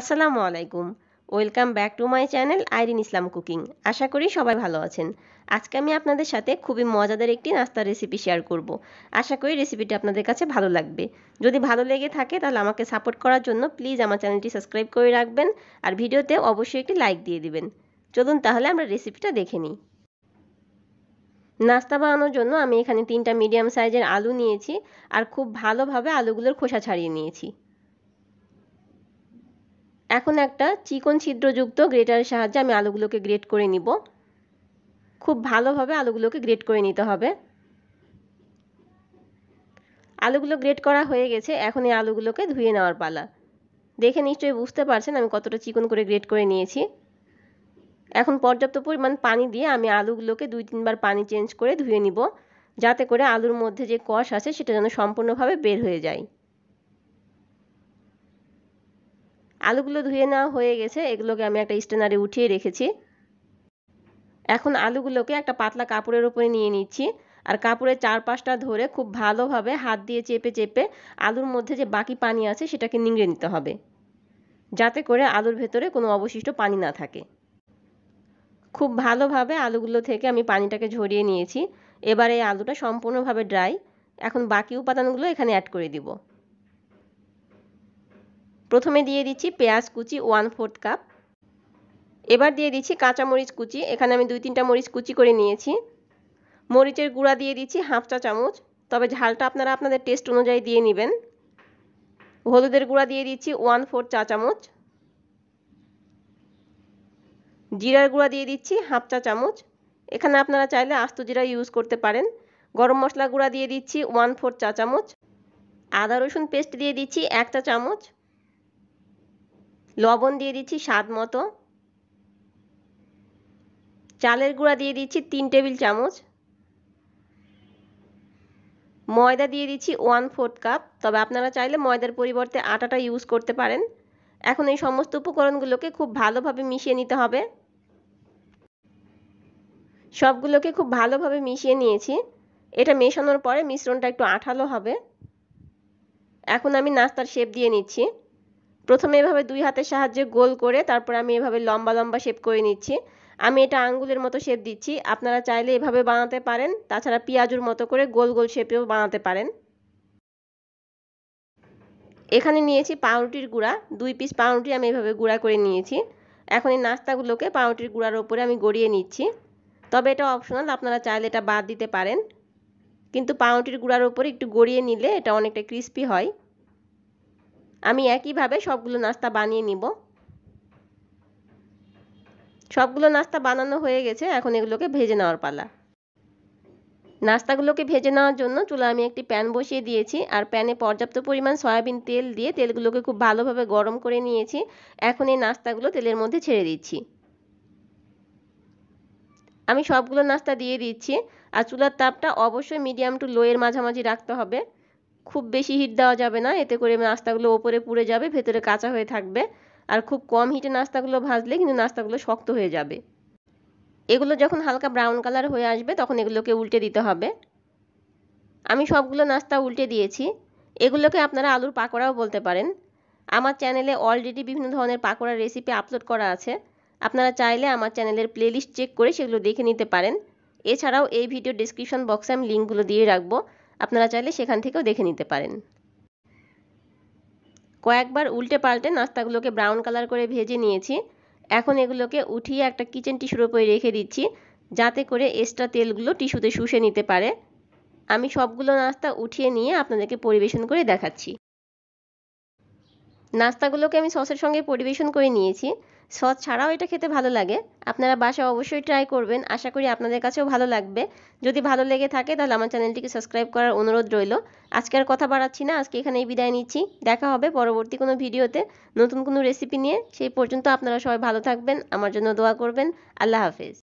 আসসালামু আলাইকুম welcome back to my channel Irin Islam cooking আশা করি সবাই ভালো আছেন আজকে আমি আপনাদের সাথে খুবই মজাদার একটি নাস্তার রেসিপি শেয়ার করব আশা করি রেসিপিটি আপনাদের কাছে ভালো লাগবে যদি ভালো লেগে থাকে তাহলে আমাকে সাপোর্ট করার জন্য প্লিজ আমার চ্যানেলটি সাবস্ক্রাইব করে রাখবেন আর ভিডিওতে অবশ্যই একটি লাইক দিয়ে দিবেন চলুন তাহলে আমরা রেসিপিটা দেখে নিই নাস্তা বানানোর জন্য আমি এখানে তিনটা মিডিয়াম সাইজের আলু নিয়েছি আর খুব ভালোভাবে আলুগুলোর খোসা ছাড়িয়ে নিয়েছি এখন একটা চিকন ছিদ্রযুক্ত গ্রেটারের সাহায্যে আমি আলুগুলোকে গ্রেট করে নিব খুব ভালোভাবে আলুগুলোকে গ্রেট করে নিতে হবে আলুগুলো গ্রেট করা হয়ে গেছে এখন এই আলুগুলোকে ধুয়ে নেওয়ার পালা দেখে নিশ্চয়ই বুঝতে পারছেন আমি কতটা চিকন করে গ্রেট করে নিয়েছি এখন পর্যাপ্ত পরিমাণ পানি দিয়ে আমি আলুগুলোকে দুই তিনবার পানি চেঞ্জ করে ধুয়ে নিব যাতে করে আলুর মধ্যে যে কষ আছে সেটা যেন সম্পূর্ণভাবে বের হয়ে যায় আলুগুলো ধুয়ে নেওয়া হয়ে গেছে এগুলোকে আমি একটা স্টেনারে উঠিয়ে রেখেছি এখন আলুগুলোকে একটা পাতলা কাপড়ের উপরে নিয়ে নিচ্ছি আর কাপড়ের চারপাশটা ধরে খুব ভালোভাবে হাত দিয়ে চেপে চেপে আলুর মধ্যে যে বাকি পানি আছে সেটাকে নিংড়ে নিতে হবে যাতে করে আলুর ভেতরে কোনো অবশিষ্ট পানি না থাকে খুব ভালোভাবে আলুগুলো থেকে আমি পানিটাকে ঝরিয়ে নিয়েছি এবারে এই আলুটা সম্পূর্ণভাবে ড্রাই এখন বাকি উপাদানগুলো এখানে অ্যাড করে দিব প্রথমে দিয়ে দিচ্ছি পেঁয়াজ কুচি ওয়ান ফোর্থ কাপ এবার দিয়ে দিচ্ছি কাঁচামরিচ কুচি এখানে আমি দুই তিনটা মরিচ কুচি করে নিয়েছি মরিচের গুঁড়া দিয়ে দিচ্ছি হাফ চা চামচ তবে ঝালটা আপনারা আপনাদের টেস্ট অনুযায়ী দিয়ে নেবেন হলুদের গুঁড়া দিয়ে দিচ্ছি ওয়ান ফোর চা চামচ জিরার গুঁড়া দিয়ে দিচ্ছি হাফ চা চামচ এখানে আপনারা চাইলে আস্ত জিরা ইউজ করতে পারেন গরম মশলা গুঁড়া দিয়ে দিচ্ছি ওয়ান ফোর চা চামচ আদা রসুন পেস্ট দিয়ে দিচ্ছি এক চা চামচ লবণ দিয়ে দিচ্ছি স্বাদ মতো চালের গুঁড়া দিয়ে দিচ্ছি তিন টেবিল চামচ ময়দা দিয়ে দিচ্ছি ওয়ান ফোর্থ কাপ তবে আপনারা চাইলে ময়দার পরিবর্তে আটাটা ইউজ করতে পারেন এখন এই সমস্ত উপকরণগুলোকে খুব ভালোভাবে মিশিয়ে নিতে হবে সবগুলোকে খুব ভালোভাবে মিশিয়ে নিয়েছি এটা মেশানোর পরে মিশ্রণটা একটু আঠালো হবে এখন আমি নাস্তার শেপ দিয়ে নিচ্ছি প্রথমে এভাবে দুই হাতের সাহায্যে গোল করে তারপর আমি এভাবে লম্বা লম্বা শেপ করে নিচ্ছি আমি এটা আঙ্গুলের মতো শেপ দিচ্ছি আপনারা চাইলে এভাবে বানাতে পারেন তাছাড়া পেঁয়াজুর মতো করে গোল গোল শেপেও বানাতে পারেন এখানে নিয়েছি পাউরুটির গুঁড়া দুই পিস পাউরুটি আমি এভাবে গুঁড়া করে নিয়েছি এখন এই নাস্তাগুলোকে পাউরুটির গুঁড়ার ওপরে আমি গড়িয়ে নিচ্ছি তবে এটা অপশনাল আপনারা চাইলে এটা বাদ দিতে পারেন কিন্তু পাউরুটির গুঁড়ার ওপরে একটু গড়িয়ে নিলে এটা অনেকটা ক্রিস্পি হয় আমি একইভাবে সবগুলো নাস্তা বানিয়ে নিব সবগুলো নাস্তা বানানো হয়ে গেছে এখন এগুলোকে ভেজে নেওয়ার পালা নাস্তাগুলোকে ভেজে নেওয়ার জন্য চুলা আমি একটি প্যান বসিয়ে দিয়েছি আর প্যানে পর্যাপ্ত পরিমাণ সয়াবিন তেল দিয়ে তেলগুলোকে খুব ভালোভাবে গরম করে নিয়েছি এখন এই নাস্তাগুলো তেলের মধ্যে ছেড়ে দিচ্ছি আমি সবগুলো নাস্তা দিয়ে দিচ্ছি আর চুলার তাপটা অবশ্যই মিডিয়াম টু লোয়ের মাঝামাঝি রাখতে হবে খুব বেশি হিট দেওয়া যাবে না এতে করে নাস্তাগুলো ওপরে পুড়ে যাবে ভেতরে কাঁচা হয়ে থাকবে আর খুব কম হিটে নাস্তাগুলো ভাজলে কিন্তু নাস্তাগুলো শক্ত হয়ে যাবে এগুলো যখন হালকা ব্রাউন কালার হয়ে আসবে তখন এগুলোকে উল্টে দিতে হবে আমি সবগুলো নাস্তা উল্টে দিয়েছি এগুলোকে আপনারা আলুর পাকোড়াও বলতে পারেন আমার চ্যানেলে অলরেডি বিভিন্ন ধরনের পাকোড়ার রেসিপি আপলোড করা আছে আপনারা চাইলে আমার চ্যানেলের প্লেলিস্ট চেক করে সেগুলো দেখে নিতে পারেন এছাড়াও এই ভিডিও ডিসক্রিপশন বক্সে আমি লিঙ্কগুলো দিয়ে রাখবো আপনারা চাইলে সেখান থেকেও দেখে নিতে পারেন কয়েকবার উল্টে পাল্টে নাস্তাগুলোকে ব্রাউন কালার করে ভেজে নিয়েছি এখন এগুলোকে উঠিয়ে একটা কিচেন টিস্যুর উপরে রেখে দিচ্ছি যাতে করে এক্সট্রা তেলগুলো টিস্যুতে শুষে নিতে পারে আমি সবগুলো নাস্তা উঠিয়ে নিয়ে আপনাদেরকে পরিবেশন করে দেখাচ্ছি নাস্তাগুলোকে আমি সসের সঙ্গে পরিবেশন করে নিয়েছি সস ছাড়াও এটা খেতে ভালো লাগে আপনারা বাসায় অবশ্যই ট্রাই করবেন আশা করি আপনাদের কাছেও ভালো লাগবে যদি ভালো লেগে থাকে তাহলে আমার চ্যানেলটিকে সাবস্ক্রাইব করার অনুরোধ রইল আজকে আর কথা বাড়াচ্ছি না আজকে এখানেই বিদায় নিচ্ছি দেখা হবে পরবর্তী কোনো ভিডিওতে নতুন কোনো রেসিপি নিয়ে সেই পর্যন্ত আপনারা সবাই ভালো থাকবেন আমার জন্য দোয়া করবেন আল্লাহ হাফেজ